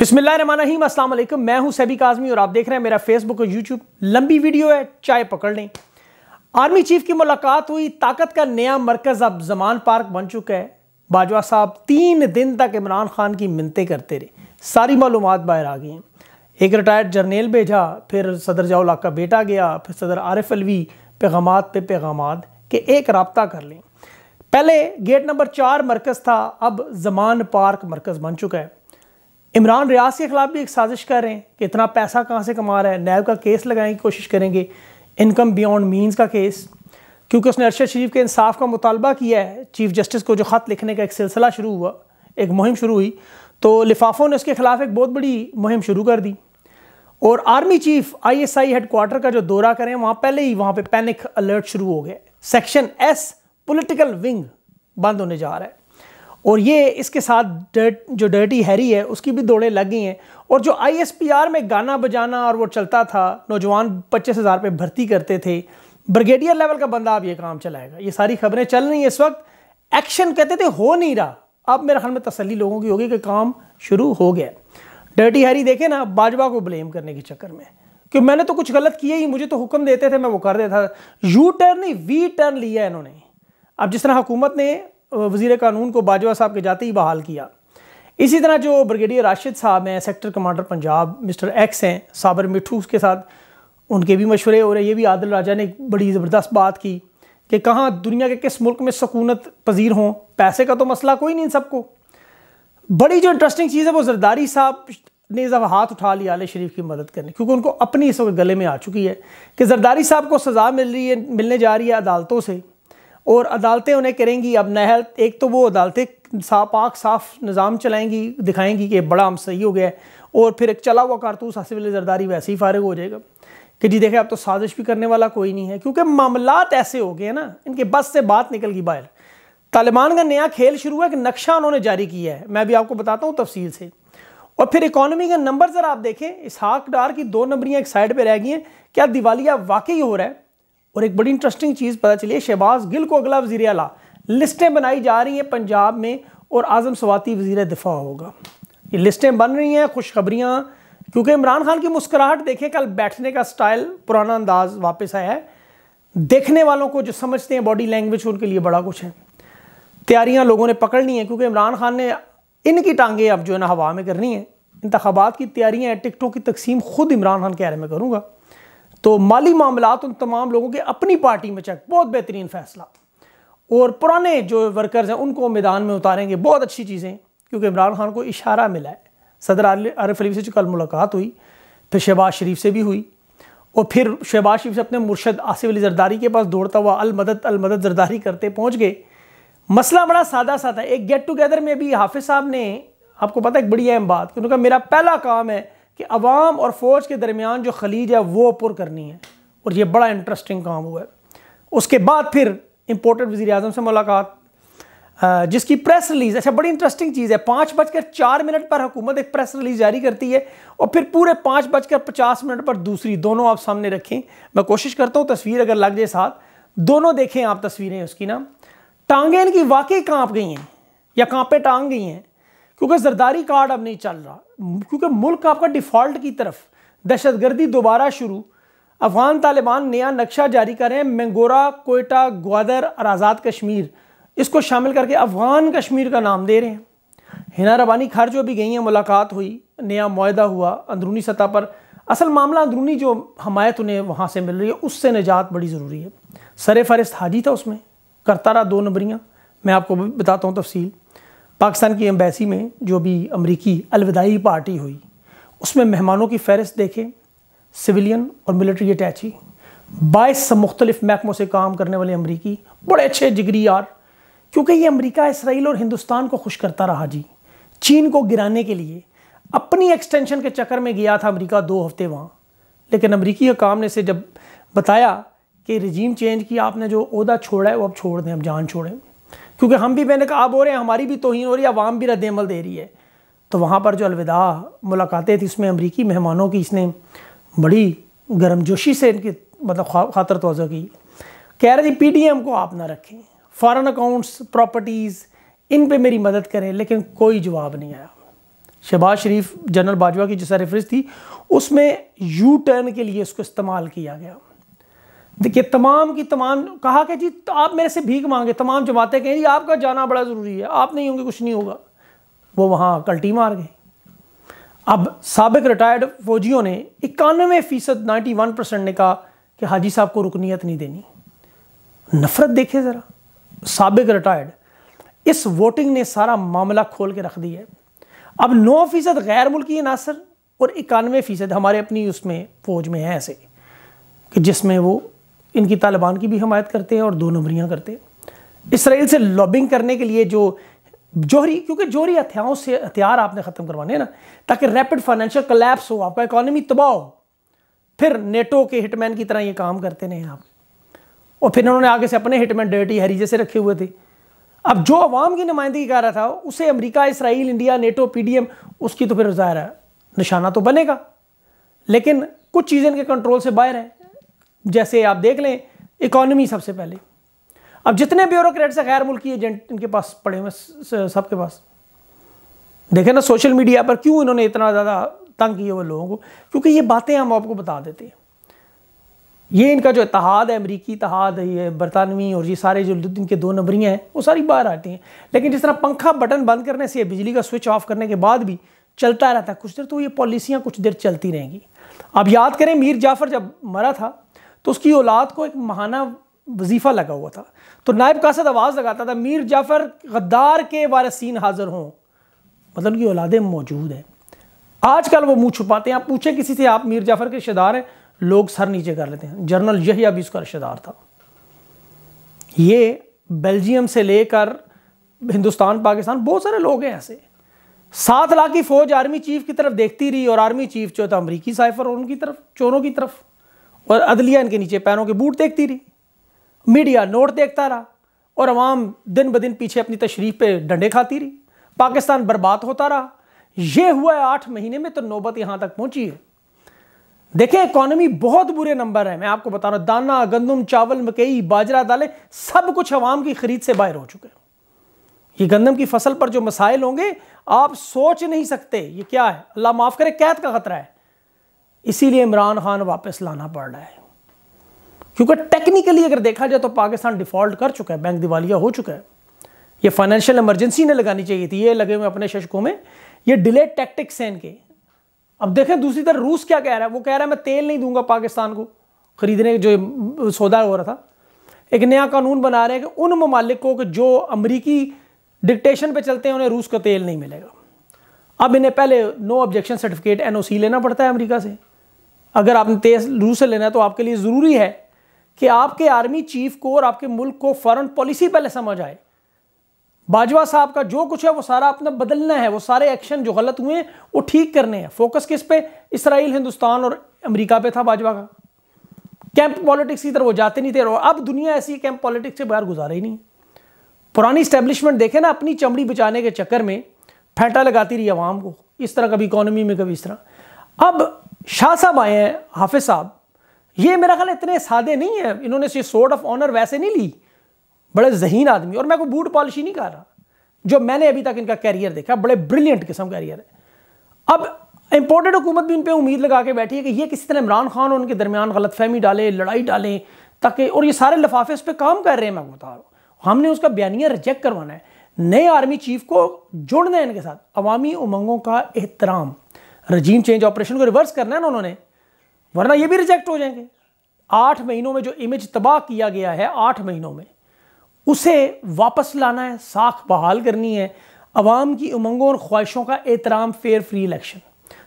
बिस्मिल्लाम असलम मैं हूं सैबी काजमी और आप देख रहे हैं मेरा फेसबुक और यूट्यूब लंबी वीडियो है चाय पकड़ लें आर्मी चीफ की मुलाकात हुई ताकत का नया मरकज़ अब जमान पार्क बन चुका है बाजवा साहब तीन दिन तक इमरान खान की मिनतें करते रहे सारी मालूम बाहर आ गई हैं एक रिटायर्ड जर्नेल भेजा फिर सदर जयाला का बेटा गया फिर सदर आरिफ अलवी पैगाम पे पैगाम के एक रबता कर लें पहले गेट नंबर चार मरकज़ था अब जमान पार्क मरकज़ बन चुका है इमरान रियाज के ख़िलाफ़ भी एक साजिश कर रहे हैं कि इतना पैसा कहाँ से कमा रहा है नैब का केस लगाने की कोशिश करेंगे इनकम बियॉन्ड मीन्स का केस क्योंकि उसने अरशद शरीफ के इंसाफ का मुतालबा किया है चीफ जस्टिस को जो ख़त लिखने का एक सिलसिला शुरू हुआ एक मुहिम शुरू हुई तो लिफाफों ने उसके ख़िलाफ़ एक बहुत बड़ी मुहिम शुरू कर दी और army chief I S I headquarter का जो दौरा करें वहाँ पहले ही वहाँ पर पैनिक अलर्ट शुरू हो गया सेक्शन एस पोलिटिकल विंग बंद होने जा रहा है और ये इसके साथ डर्ट जो डर्टी हैरी है उसकी भी दौड़ें लग गई हैं और जो आई में गाना बजाना और वो चलता था नौजवान पच्चीस हज़ार पे भर्ती करते थे ब्रिगेडियर लेवल का बंदा अब ये काम चलाएगा ये सारी खबरें चल रही हैं इस वक्त एक्शन कहते थे हो नहीं रहा अब मेरे ख्याल में तसली लोगों की होगी कि काम शुरू हो गया डर्टी हैरी देखे ना बाजवा को ब्लेम करने के चक्कर में क्यों मैंने तो कुछ गलत किया ही मुझे तो हुक्म देते थे मैं वो कर देता था यू टर्न नहीं वी टर्न लिया इन्होंने अब जिस तरह हुकूमत ने वजीर कानून को बाजवा साहब के जाते ही बहाल किया इसी तरह जो ब्रिगेडियर राशिद साहब हैं sector commander Punjab mister X हैं साबर मिठू के साथ उनके भी मशवरे हो रहे ये भी आदिल राजा ने बड़ी ज़बरदस्त बात की कि कहाँ दुनिया के किस मुल्क में सकूनत पजीर हों पैसे का तो मसला कोई नहीं इन सबको बड़ी जो इंटरेस्टिंग चीज़ है वो जरदारी साहब ने जब हाथ उठा लिया आल शरीफ की मदद करने क्योंकि उनको अपनी इस वक्त गले में आ चुकी है कि जरदारी साहब को सज़ा मिल रही है मिलने जा रही है अदालतों से और अदालतें उन्हें करेंगी अब नहल एक तो वो अदालतें सा पाक साफ निज़ाम चलाएंगी दिखाएंगी कि बड़ा हम सही हो गया है और फिर एक चला हुआ कारतूस हासिल जरदारी वैसे ही फारग हो जाएगा कि जी देखें अब तो साजिश भी करने वाला कोई नहीं है क्योंकि मामलात ऐसे हो गए हैं ना इनके बस से बात निकल गई बाहर तालिबान का नया खेल शुरू है कि नक्शा उन्होंने जारी किया है मैं भी आपको बताता हूँ तफसील से और फिर इकोनॉमी का नंबर ज़रा आप देखें इसहाक डार की दो नंबरियाँ एक साइड पर रह गई हैं क्या दिवालिया वाकई हो रहा है और एक बड़ी इंटरेस्टिंग चीज़ पता चली शहबाज गिल को अगला वजीर अला लिस्टें बनाई जा रही हैं पंजाब में और आज़म स्वाति वजीर दिफा होगा ये लिस्टें बन रही हैं खुशखबरियाँ क्योंकि इमरान खान की मुस्कुराहट देखे कल बैठने का स्टाइल पुराना अंदाज वापस आया है देखने वालों को जो समझते हैं बॉडी लैंग्वेज उनके लिए बड़ा कुछ है तैयारियां लोगों ने पकड़नी है क्योंकि इमरान खान ने इनकी टांगें अब जो है ना हवा में करनी है इंतबात की तैयारियां टिकटों की तकसीम खुद इमरान खान के बारे में करूँगा तो माली मामला उन तमाम लोगों के अपनी पार्टी में चेक बहुत बेहतरीन फैसला और पुराने जो वर्कर्स हैं उनको मैदान में उतारेंगे बहुत अच्छी चीज़ें क्योंकि इमरान खान को इशारा मिला है सदर आरफ अली से कल मुलाकात हुई फिर शहबाज शरीफ से भी हुई और फिर शहबाज शरीफ से अपने मुर्शद आसिफ अली जरदारी के पास दौड़ता हुआ अलमदत अलमदत जरदारी करते पहुँच गए मसला बड़ा सादा सा था एक गेट टुगेदर में भी हाफिज़ साहब ने आपको पता है एक बड़ी अहम बात कि उन्होंने कहा मेरा पहला काम है कि अवाम और फ़ौज के दरमियान जो खलीज है वो पुर करनी है और ये बड़ा इंटरेस्टिंग काम हुआ है उसके बाद फिर इम्पोर्टेड वज़ी अजम से मुलाकात जिसकी प्रेस रिलीज़ अच्छा बड़ी इंटरेस्टिंग चीज़ है पाँच बजकर चार मिनट पर हुकूमत एक प्रेस रिलीज़ जारी करती है और फिर पूरे पाँच बजकर पचास मिनट पर दूसरी दोनों आप सामने रखें मैं कोशिश करता हूँ तस्वीर अगर लग जाए साथ दोनों देखें आप तस्वीरें उसकी ना टांगें इनकी वाकई कांप गई हैं या काँपें टांग गई हैं क्योंकि जरदारी कार्ड अब नहीं चल रहा क्योंकि मुल्क आपका डिफ़ॉल्ट की तरफ दहशत गर्दी दोबारा शुरू अफगान तालिबान नया नक्शा जारी कर रहे हैं मंगोरा कोयटा ग्वादर और आज़ाद कश्मीर इसको शामिल करके अफगान कश्मीर का नाम दे रहे हैं हिना रबानी खर जो भी गई हैं मुलाकात हुई नया माहा हुआ अंदरूनी सतह पर असल मामला अंदरूनी जो हमायत उन्हें वहाँ से मिल रही है उससे निजात बड़ी ज़रूरी है सर फहरिस्त हाजी था उसमें करता रहा दो नंबरियाँ मैं आपको बताता हूँ तफसील पाकिस्तान की एम्बेसी में जो भी अमरीकी अलविदाई पार्टी हुई उसमें मेहमानों की फहरिस्त देखें सिविलियन और मिलिट्री अटैची बाईस मुख्तलिफ महकमों से काम करने वाले अमरीकी बड़े अच्छे जिगरी यार क्योंकि ये अमरीका इसराइल और हिंदुस्तान को खुश करता रहा जी चीन को गिराने के लिए अपनी एक्सटेंशन के चक्कर में गया था अमरीका दो हफ्ते वहाँ लेकिन अमरीकी हकाम ने से जब बताया कि रजीम चेंज की आपने जो अहदा छोड़ा है वो अब छोड़ दें अब जान छोड़ें क्योंकि हम भी मैंने कहा हो रहे हैं हमारी भी तोहन हो रही है आवाम भी रद्दमल दे रही है तो वहाँ पर जो अलविदा मुलाकातें थी उसमें अमरीकी मेहमानों की इसने बड़ी गर्मजोशी से इनकी मतलब खातर तोज़ो की कह रहे थे पी डी एम को आप ना रखें फ़ॉरन अकाउंट्स प्रॉपर्टीज़ इन पर मेरी मदद करें लेकिन कोई जवाब नहीं आया शहबाज शरीफ जनरल बाजवा की जैसा रेफरेंस थी उसमें यू टर्न के लिए उसको इस्तेमाल किया गया देखिए तमाम की तमाम कहा कि जी तो आप मेरे से भीख मांगे तमाम जमातें कहें जी आपका जाना बड़ा ज़रूरी है आप नहीं होंगे कुछ नहीं होगा वो वहाँ कल्टी मार गए अब सबक रिटायर्ड फौजियों ने इक्यानवे फ़ीसद नाइन्टी वन परसेंट ने कहा कि हाजी साहब को रुकनीत नहीं देनी नफरत देखे ज़रा सबक रिटायर्ड इस वोटिंग ने सारा मामला खोल के रख दिया है अब नौ फ़ीसद गैर मुल्की अनासर और इक्यानवे फ़ीसद हमारे अपनी उसमें फ़ौज में हैं ऐसे कि जिसमें वो इनकी तालिबान की भी हमायत करते हैं और दो नंबरियाँ करते हैं इसराइल से लॉबिंग करने के लिए जो जोहरी क्योंकि जोहरी हथियारों से हथियार आपने ख़त्म करवाने हैं ना ताकि रैपिड फाइनेंशियल कलेप्स हो आपका इकोनॉमी तबाह हो फिर नेटो के हिटमैन की तरह ये काम करते रहे आप और फिर उन्होंने आगे से अपने हिटमैन डर्टी हरी जैसे रखे हुए थे अब जो अवाम की नुमाइंदगी कर रहा था उसे अमरीका इसराइल इंडिया नेटो पी उसकी तो फिर ज़ाहिर है निशाना तो बनेगा लेकिन कुछ चीज़ें इनके कंट्रोल से बाहर हैं जैसे आप देख लें इकोनॉमी सबसे पहले अब जितने ब्यूरोक्रेट्स हैं गैर मुल्की एजेंट इनके पास पड़े हुए सबके पास देखें ना सोशल मीडिया पर क्यों इन्होंने इतना ज़्यादा तंग किया हुआ लोगों को क्योंकि ये बातें हम आपको बता देते हैं ये इनका जो इतिहाद है अमरीकी इतिहाद है ये बरतानवी और ये सारे जो इनके दो नंबरियाँ हैं वो सारी बाहर आती हैं लेकिन जिस तरह पंखा बटन बंद करने से बिजली का स्विच ऑफ करने के बाद भी चलता रहता है कुछ देर तो ये पॉलिसियाँ कुछ देर चलती रहेंगी अब याद करें मीर जाफ़र जब मरा था तो उसकी औलाद को एक महाना वजीफ़ा लगा हुआ था तो नायब कासद आवाज़ लगाता था मीर जाफ़र गद्दार के वारसिन हाज़िर हों मतलब उनकी औलादें मौजूद हैं आजकल वो मुँह छुपाते हैं आप पूछें किसी से आप मीर जाफ़र के रिश्तेदार हैं लोग सर नीचे कर लेते हैं जनरल यहिया भी उसका रिश्तेदार था ये बेल्जियम से लेकर हिंदुस्तान पाकिस्तान बहुत सारे लोग हैं ऐसे सात लाख की फ़ौज आर्मी चीफ की तरफ देखती रही और आर्मी चीफ जो था तो अमरीकी साइफर और उनकी तरफ चोरों की तरफ और अदलिया इनके नीचे पैरों के बूट देखती रही मीडिया नोट देखता रहा और अवाम दिन ब दिन पीछे अपनी तशरीफ पे डंडे खाती रही पाकिस्तान बर्बाद होता रहा यह हुआ है आठ महीने में तो नौबत यहाँ तक पहुँची है देखें इकॉनमी बहुत बुरे नंबर है मैं आपको बता रहा हूँ दाना गंदम चावल मकई बाजरा दालें सब कुछ अवाम की खरीद से बाहर हो चुके हैं ये गंदम की फसल पर जो मसाइल होंगे आप सोच नहीं सकते ये क्या है अल्लाह माफ़ करे कैद का खतरा है इसीलिए इमरान खान वापस लाना पड़ रहा है क्योंकि टेक्निकली अगर देखा जाए तो पाकिस्तान डिफ़ॉल्ट कर चुका है बैंक दिवालिया हो चुका है ये फाइनेंशियल इमरजेंसी ने लगानी चाहिए थी ये लगे हुए अपने शशकों में ये डिले टैक्टिक्स हैं इनके अब देखें दूसरी तरफ रूस क्या कह रहा है वो कह रहा है मैं तेल नहीं दूंगा पाकिस्तान को ख़रीदने जो सौदा हो रहा था एक नया कानून बना रहे हैं कि उन ममालिक को कि जो अमरीकी डिक्टेशन पर चलते हैं उन्हें रूस का तेल नहीं मिलेगा अब इन्हें पहले नो ऑब्जेक्शन सर्टिफिकेट एन लेना पड़ता है अमरीका से अगर आपने तेज रू से लेना है तो आपके लिए ज़रूरी है कि आपके आर्मी चीफ को और आपके मुल्क को फॉरेन पॉलिसी पहले समझ आए बाजवा साहब का जो कुछ है वो सारा अपना बदलना है वो सारे एक्शन जो गलत हुए हैं वो ठीक करने हैं फोकस किस पे इसराइल हिंदुस्तान और अमेरिका पे था बाजवा का कैंप पॉलिटिक्स की तरफ वो जाते नहीं थे और अब दुनिया ऐसी कैंप पॉलिटिक्स से बाहर गुजार ही नहीं पुरानी स्टैब्लिशमेंट देखे ना अपनी चमड़ी बचाने के चक्कर में फेंटा लगाती रही आवाम को इस तरह कभी इकोनॉमी में कभी इस तरह अब शाह साहब आए हैं हाफिज साहब ये मेरा ख्याल इतने सादे नहीं है इन्होंने ये सोर्ट ऑफ ऑनर वैसे नहीं ली बड़े जहीन आदमी और मैं कोई बूट पॉलिश ही नहीं कर रहा जो मैंने अभी तक इनका कैरियर देखा बड़े ब्रिलियंट किस्म कैरियर है अब इम्पोर्टेड हुकूमत भी इन पर उम्मीद लगा के बैठी है कि ये किसी तरह इमरान खान और उनके दरमियान गलत फहमी डालें लड़ाई डालें ताकि और ये सारे लफाफे इस पर काम कर रहे हैं मैं बता रहा हूँ हमने उसका बयानिया रिजेक्ट करवाना है नए आर्मी चीफ को जोड़ना है इनके साथ अवामी उमंगों का एहतराम रजीम चेंज ऑपरेशन को रिवर्स करना है ना उन्होंने वरना ये भी रिजेक्ट हो जाएंगे आठ महीनों में जो इमेज तबाह किया गया है आठ महीनों में उसे वापस लाना है साख बहाल करनी है अवाम की उमंगों और ख्वाहिशों का एहतराम फेयर फ्री इलेक्शन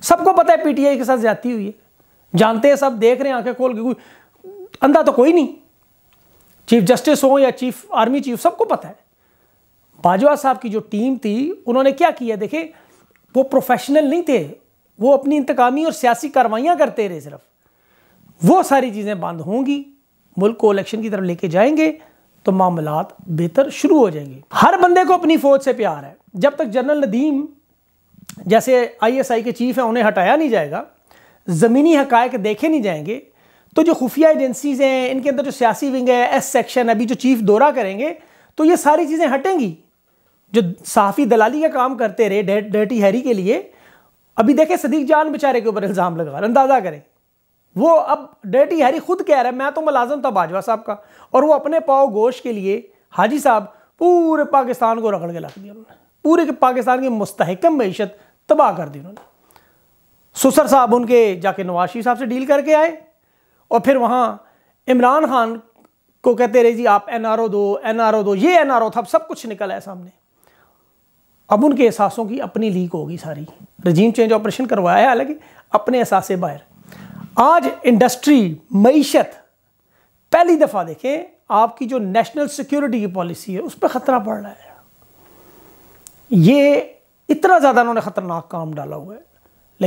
सबको पता है पीटीआई के साथ ज्यादा हुई है जानते हैं सब देख रहे हैं आंखें खोल के अंधा तो कोई नहीं चीफ जस्टिस हो या चीफ आर्मी चीफ सबको पता है बाजवा साहब की जो टीम थी उन्होंने क्या किया देखे वो प्रोफेशनल नहीं थे वो अपनी इंतकामी और सियासी कार्रवाइयाँ करते रहे सिर्फ वो सारी चीज़ें बंद होंगी मुल्क को इलेक्शन की तरफ लेके जाएंगे तो मामला बेहतर शुरू हो जाएंगे हर बंदे को अपनी फ़ौज से प्यार है जब तक जनरल नदीम जैसे आईएसआई के चीफ हैं उन्हें हटाया नहीं जाएगा ज़मीनी हकायक देखे नहीं जाएंगे तो जो खुफिया एजेंसीज हैं इनके अंदर जो सियासी विंग है एस सेक्शन अभी जो चीफ दौरा करेंगे तो ये सारी चीज़ें हटेंगी जो साफ़ी दलाली का काम करते रहे डर्टी हैरी के लिए अभी देखे सदीक जान बेचारे के ऊपर इल्ज़ाम लगा अंदाज़ा करें वो अब डेटी हरी खुद कह रहा है मैं तो मुलाजम था बाजवा साहब का और वो अपने पाओ गोश के लिए हाजी साहब पूरे पाकिस्तान को रगड़ के रख दिया उन्होंने पूरे के पाकिस्तान की मुस्तकम मीशत तबाह कर दी उन्होंने सुसर साहब उनके जाके नवाशी साहब से डील करके आए और फिर वहाँ इमरान खान को कहते रहे जी आप एन आर ओ दो एन आर ओ दो ये एन आर ओ था सब कुछ निकल आया सामने अब उनके एहसासों की अपनी लीक होगी सारी रजीम चेंज ऑपरेशन करवाया है हालांकि अपने से बाहर आज इंडस्ट्री मीशत पहली दफ़ा देखें आपकी जो नेशनल सिक्योरिटी की पॉलिसी है उस पर ख़तरा पड़ रहा है ये इतना ज़्यादा उन्होंने ख़तरनाक काम डाला हुआ है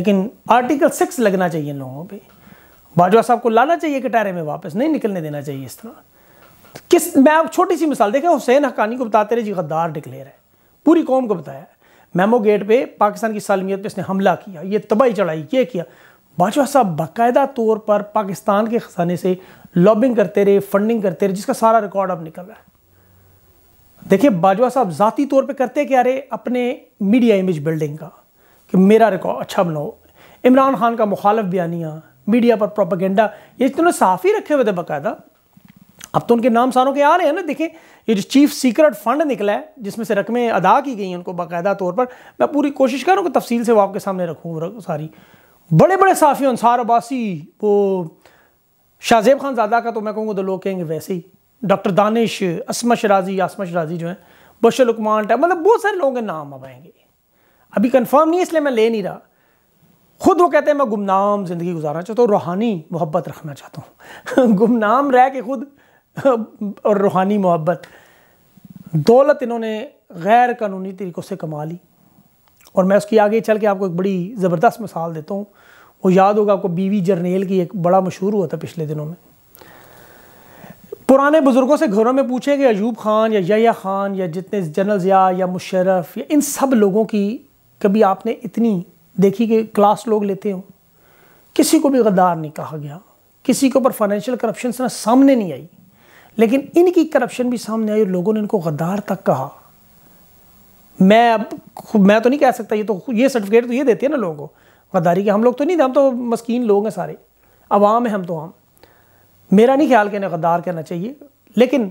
लेकिन आर्टिकल सिक्स लगना चाहिए इन लोगों पर बाजवा साहब को लाना चाहिए कटारे में वापस नहीं निकलने देना चाहिए इस तरह किस मैं आप छोटी सी मिसाल देखें हुसैन हकानी को बताते रहे जी गद्दार डिक्लेयर है पूरी कौम को बताया मेमो गेट पे पाकिस्तान की सालमियत पे इसने हमला किया ये तबाही चढ़ाई ये किया बाजवा साहब बाकायदा तौर पर पाकिस्तान के खजाने से लॉबिंग करते रहे फंडिंग करते रहे जिसका सारा रिकॉर्ड अब निकल रहा है देखिए बाजवा साहब जतीी तौर पे करते क्या रहे अपने मीडिया इमेज बिल्डिंग का कि मेरा रिकॉर्ड अच्छा बनाओ इमरान खान का मुखालफ बयानिया मीडिया पर प्रोपागेंडा ये इतने ही रखे हुए थे बाकायदा अब तो उनके नाम सारों के आ रहे हैं ना देखें ये जो चीफ सीक्रेट फंड निकला है जिसमें से रकमें अदा की गई हैं उनको बाकायदा तौर पर मैं पूरी कोशिश करूँ कि तफसील से वो आपके सामने रखूँ सारी बड़े बड़े साफ़ी अनसार अब्बासी वो शाहजेब खान ज्यादा का तो मैं कहूँगा तो लोग कहेंगे वैसे ही डॉक्टर दानिश असमश शराजी आसमश शराजी जो हैं बशर लकमान टाइप मतलब बहुत सारे लोगों के नाम अब आएंगे अभी कन्फर्म नहीं है इसलिए मैं ले नहीं रहा खुद वो कहते हैं मैं गुमनाम ज़िंदगी गुजारना चाहता हूँ रूहानी मोहब्बत रखना चाहता हूँ गुमनाम रह के खुद और रूहानी मोहब्बत दौलत इन्होंने गैर कानूनी तरीक़ों से कमा ली और मैं उसकी आगे चल के आपको एक बड़ी ज़बरदस्त मिसाल देता हूँ वो याद होगा आपको बीवी जर्नेल की एक बड़ा मशहूर हुआ था पिछले दिनों में पुराने बुज़ुर्गों से घरों में पूछे कि अयूब ख़ान या या, ख़ान या जितने जनरल ज़िया या मुशरफ या इन सब लोगों की कभी आपने इतनी देखी कि क्लास लोग लेते हों किसी को भी गद्दार नहीं कहा गया किसी के ऊपर फाइनेंशियल करप्शन ना सामने नहीं आई लेकिन इनकी करप्शन भी सामने आई और लोगों ने इनको गद्दार तक कहा मैं अब मैं तो नहीं कह सकता ये तो ये सर्टिफिकेट तो ये देते हैं ना लोगों को गद्दारी के हम लोग तो नहीं हम तो मस्किन लोग हैं सारे आवाम हैं हम तो हम मेरा नहीं ख्याल कि इन्हें गद्दार कहना चाहिए लेकिन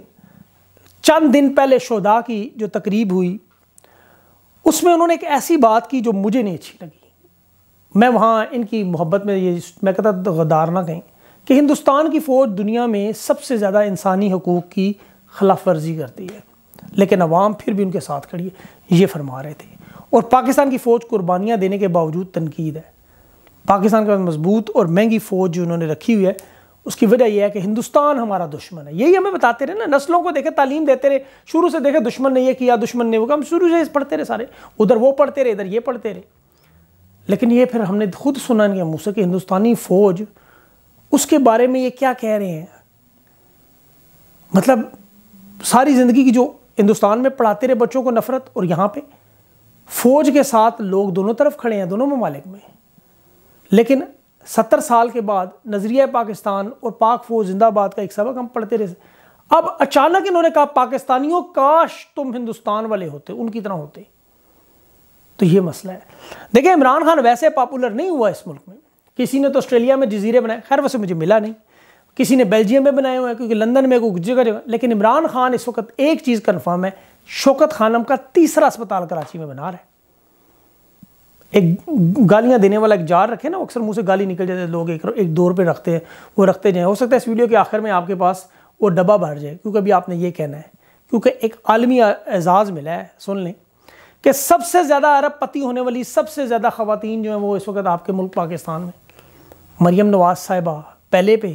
चंद दिन पहले शोदा की जो तकरीब हुई उसमें उन्होंने एक ऐसी बात की जो मुझे नहीं अच्छी लगी मैं वहाँ इनकी मोहब्बत में ये मैं कहता गद्दार ना कहीं कि हिंदुस्तान की फ़ौज दुनिया में सबसे ज़्यादा इंसानी हकूक़ की खिलाफ वर्जी करती है लेकिन अवाम फिर भी उनके साथ खड़ी है ये फरमा रहे थे और पाकिस्तान की फ़ौज कुर्बानियाँ देने के बावजूद तनकीद है पाकिस्तान के मजबूत और महंगी फ़ौज जो उन्होंने रखी हुई है उसकी वजह यह है कि हिंदुस्तान हमारा दुश्मन है यही हमें बताते रहे ना नस्लों को देखे तालीम देते रहे शुरू से देखे दुश्मन ने यह किया दुश्मन ने वो हम शुरू से पढ़ते रहे सारे उधर वो पढ़ते रहे इधर ये पढ़ते रहे लेकिन ये फिर हमने खुद सुना इनके मुँह से कि हिंदुस्तानी फ़ौज उसके बारे में ये क्या कह रहे हैं मतलब सारी ज़िंदगी की जो हिंदुस्तान में पढ़ाते रहे बच्चों को नफ़रत और यहाँ पे फ़ौज के साथ लोग दोनों तरफ खड़े हैं दोनों ममालिक में लेकिन सत्तर साल के बाद नज़रिया पाकिस्तान और पाक फ़ौज जिंदाबाद का एक सबक हम पढ़ते रहे अब अचानक इन्होंने कहा पाकिस्तानियों काश तुम हिंदुस्तान वाले होते उनकी तरह होते तो ये मसला है देखिए इमरान खान वैसे पॉपुलर नहीं हुआ इस मुल्क में किसी ने तो ऑस्ट्रेलिया में जजीरे बनाए खैर वैसे मुझे मिला नहीं किसी ने बेल्जियम में बनाए हुए हैं क्योंकि लंदन में कोई जगह जगह लेकिन इमरान खान इस वक्त एक चीज़ कन्फर्म है शोकत खानम का तीसरा अस्पताल कराची में बना रहा है एक गालियां देने वाला एक जार रखे ना अक्सर मुंह से गाली निकल जाते हैं लोग एक एक दौर पे रखते हैं वो रखते जाए हो सकता है इस वीडियो के आखिर में आपके पास वो डब्बा भर जाए क्योंकि अभी आपने ये कहना है क्योंकि एक आलमी एजाज़ मिला है सुन लें कि सबसे ज़्यादा अरब पति होने वाली सबसे ज़्यादा खुवान जो है वो इस वक्त आपके मुल्क पाकिस्तान में मरियम नवाज साहिबा पहले पे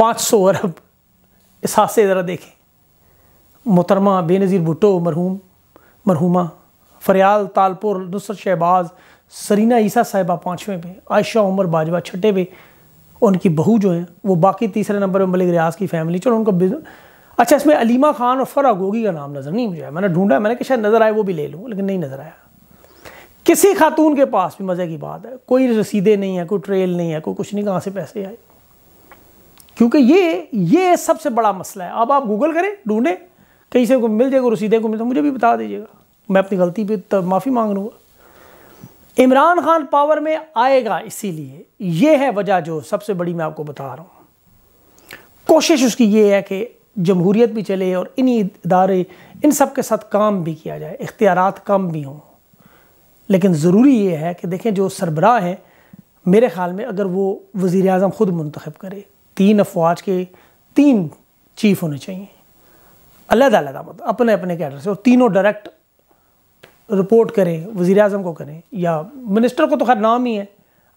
500 अरब इस से ज़रा देखें मोहतरमा बेनज़ीर भुट्टो मरहूम मरहूमा फरियाल तालपुर नुसरत शहबाज सरीना ईसा साहिबा पाँचवें पे आयशा उमर बाजवा छठे पे उनकी बहू जो है वो बाकी तीसरे नंबर पे मलिक रियाज की फैमिली चलो उनका अच्छा इसमें अलीमा खान और फरा गोगी का नाम नज़र नहीं मुझे मैंने ढूंढा मैंने कि शायद नज़र आए वो भी ले लूँ लेकिन नहीं नज़र आया किसी खातून के पास भी मज़े की बात है कोई रसीदे नहीं है कोई ट्रेल नहीं है कोई कुछ नहीं कहाँ से पैसे आए क्योंकि ये ये सबसे बड़ा मसला है अब आप गूगल करें ढूंढें कहीं से मिल जाएगा रसीदे को मिलता मुझे भी बता दीजिएगा मैं अपनी गलती पर माफ़ी मांग लूँगा इमरान खान पावर में आएगा इसीलिए ये है वजह जो सबसे बड़ी मैं आपको बता रहा हूँ कोशिश उसकी ये है कि जमहूरीत भी चले और इन्हीं इदारे इन सब के साथ काम भी किया जाए इख्तियार कम भी हों लेकिन ज़रूरी ये है कि देखें जो सरबराह हैं मेरे ख़्याल में अगर वो वज़ी अजम ख़ुद मंतखब करे तीन अफवाज के तीन चीफ होने चाहिए अलग अलग मतलब अपने अपने कैडर से और तीनों डायरेक्ट रिपोर्ट करें वज़ी अजम को करें या मिनिस्टर को तो खैर नाम ही है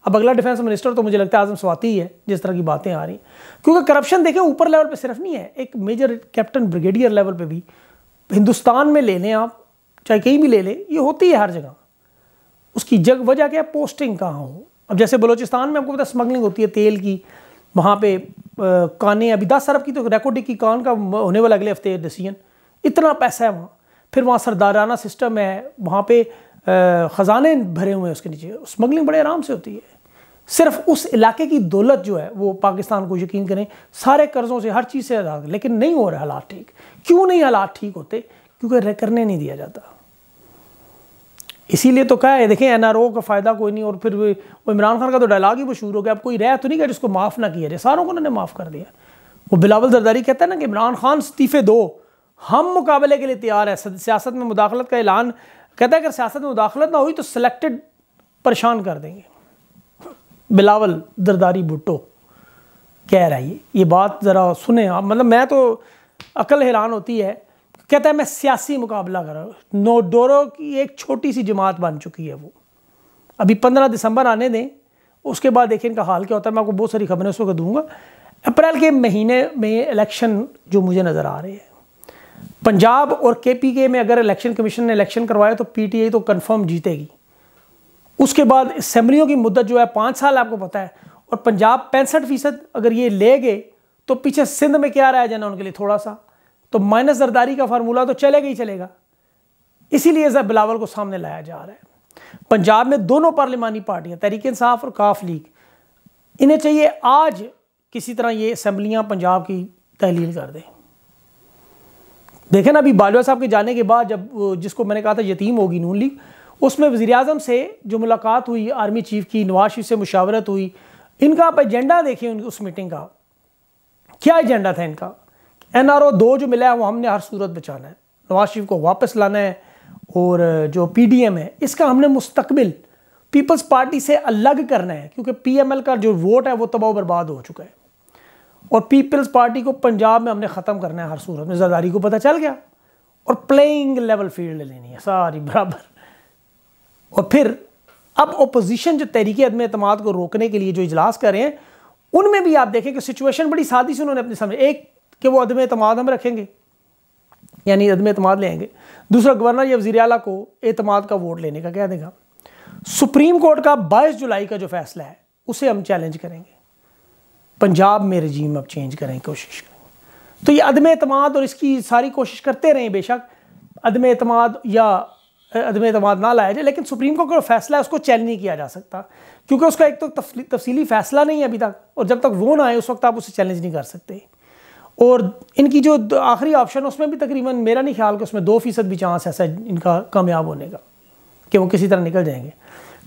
अब अगला डिफेंस मिनिस्टर तो मुझे लगता है आजम स्वाति है जिस तरह की बातें आ रही हैं क्योंकि करप्शन देखें ऊपर लेवल पर सिर्फ नहीं है एक मेजर कैप्टन ब्रिगेडियर लेवल पर भी हिंदुस्तान में ले लें आप चाहे कहीं भी ले लें ये होती है हर जगह उसकी जग वजह क्या है पोस्टिंग कहाँ हो अब जैसे बलोचिस्तान में आपको पता स्मगलिंग होती है तेल की वहाँ पे कानें अभी दस अरब की तो रिकॉर्ड की कान का होने वाला अगले हफ्ते डिसीजन इतना पैसा है वहाँ फिर वहाँ सरदाराना सिस्टम है वहाँ पे ख़जाने भरे हुए हैं उसके नीचे स्मगलिंग बड़े आराम से होती है सिर्फ उस इलाके की दौलत जो है वो पाकिस्तान को यकीन करें सारे कर्ज़ों से हर चीज़ से आज़ाद लेकिन नहीं हो रहा हालात ठीक क्यों नहीं हालात ठीक होते क्योंकि करने नहीं दिया जाता इसीलिए तो कहा है देखें एनआरओ का फ़ायदा कोई नहीं और फिर वो इमरान खान का तो डायलाग ही मशहूर हो गया अब कोई रह तो नहीं गया जिसको माफ़ ना किया जाए सारों को उन्होंने माफ़ कर दिया वो बिलावल जरदारी कहता है ना कि इमरान खान इस्तीफ़े दो हम मुकाबले के लिए तैयार है सियासत में मुदाखलत का ऐलान कहता है अगर सियासत में मुदाखलत ना हुई तो सिलेक्टेड परेशान कर देंगे बिलावल दरदारी भुट्टो कह रहा है ये ये बात ज़रा सुने मतलब मैं तो अकल हैरान होती है कहता है मैं सियासी मुकाबला कर रहा हूँ नोडोरो की एक छोटी सी जमात बन चुकी है वो अभी पंद्रह दिसंबर आने दें उसके बाद देखें इनका हाल क्या होता है मैं आपको बहुत सारी खबरें उस वक्त दूंगा अप्रैल के महीने में इलेक्शन जो मुझे नज़र आ रहे हैं पंजाब और के पी के में अगर इलेक्शन कमीशन ने इलेक्शन करवाया तो पी टी आई तो कन्फर्म जीतेगी उसके बाद असम्बलियों की मुद्दत जो है पाँच साल आपको पता है और पंजाब पैंसठ फीसद अगर ये ले गए तो पीछे सिंध में क्या रह जाना उनके लिए थोड़ा सा तो माइनस जरदारी का फार्मूला तो चलेगा ही चलेगा इसीलिए जब बिलावल को सामने लाया जा रहा है पंजाब में दोनों पार्लियामानी पार्टियां तहरीक इंसाफ और काफ लीग इन्हें चाहिए आज किसी तरह ये असम्बलियां पंजाब की तहलील कर दें देखें ना अभी बालवा साहब के जाने के बाद जब जिसको मैंने कहा था यतीम होगी नून लीग उसमें वज़ी अजम से जो मुलाकात हुई आर्मी चीफ की नवाज शरीफ से मुशावरत हुई इनका आप एजेंडा देखें उस मीटिंग का क्या एजेंडा था इनका एन आर ओ दो जो मिला है वो हमने हर सूरत बचाना है नवाज शरीफ को वापस लाना है और जो पी डी एम है इसका हमने मुस्तबिल पीपल्स पार्टी से अलग करना है क्योंकि पी एम एल का जो वोट है वो तबाह बर्बाद हो चुका है और पीपल्स पार्टी को पंजाब में हमने ख़त्म करना है हर सूरत में जरदारी को पता चल गया और प्लेइंग लेवल फील्ड लेनी है सारी बराबर और फिर अब अपोजिशन जो तहरीक अदम अतमाद को रोकने के लिए जो इजलास कर रहे हैं उनमें भी आप देखें कि सिचुएशन बड़ी सादी से उन्होंने अपने समझ एक कि वो अदम अतमाद हम रखेंगे यानी अदम अतमाद लेंगे दूसरा गवर्नर या वजी अला को अतमाद का वोट लेने का कह देगा सुप्रीम कोर्ट का बाईस जुलाई का जो फैसला है उसे हम चैलेंज करेंगे पंजाब में रजीम अब चेंज करें कोशिश करें तो ये अदम अतमाद और इसकी सारी कोशिश करते रहें बेशक अदम अतमाद या अदम अतमाद ना लाया जाए लेकिन सुप्रीम कोर्ट का जो फैसला है उसको चैलेंज नहीं किया जा सकता क्योंकि उसका एक तो तफसीली फैसला नहीं है अभी तक और जब तक वो ना आए उस वक्त आप उसे चैलेंज नहीं कर सकते और इनकी जो आखिरी ऑप्शन उसमें भी तकरीबन मेरा नहीं ख्याल कि उसमें दो फ़ीसद भी चांस ऐसा इनका कामयाब होने का कि वो किसी तरह निकल जाएंगे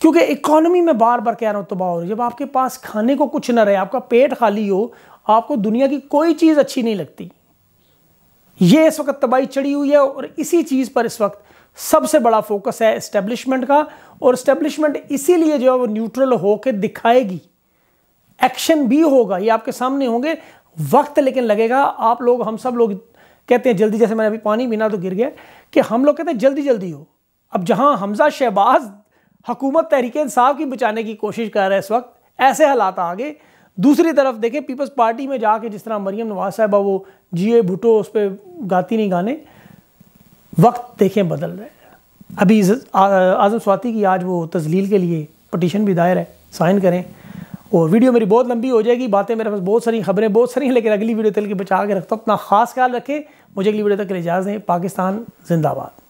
क्योंकि इकॉनमी में बार बार कह रहा हूँ तबाह हो रही जब आपके पास खाने को कुछ ना रहे आपका पेट खाली हो आपको दुनिया की कोई चीज़ अच्छी नहीं लगती ये इस वक्त तबाही चढ़ी हुई है और इसी चीज़ पर इस वक्त सबसे बड़ा फोकस है इस्टेब्लिशमेंट का और इस्टेब्लिशमेंट इसीलिए जो है वो न्यूट्रल होकर दिखाएगी एक्शन भी होगा ये आपके सामने होंगे वक्त लेकिन लगेगा आप लोग हम सब लोग कहते हैं जल्दी जैसे मैंने अभी पानी बिना तो गिर गया कि हम लोग कहते हैं जल्दी जल्दी हो अब जहां हमजा शहबाज हकूमत तहरीक इंसाफ की बचाने की कोशिश कर रहे हैं इस वक्त ऐसे हालात आगे दूसरी तरफ देखें पीपल्स पार्टी में जाके जिस तरह मरियम नवाज साहबा वो जिए भुटो उस पर गाती नहीं गाने वक्त देखें बदल रहे अभी आज़म स्वाति की आज वो तजलील के लिए पटिशन भी दायर है साइन करें और वीडियो मेरी बहुत लंबी हो जाएगी बातें मेरे पास बहुत सारी खबरें बहुत सारी हैं लेकिन अगली वीडियो तक के बचा के रखता हूँ अपना खास ख्याल रखें मुझे अगली वीडियो तक इजाज़ इजाज़त दें पाकिस्तान जिंदाबाद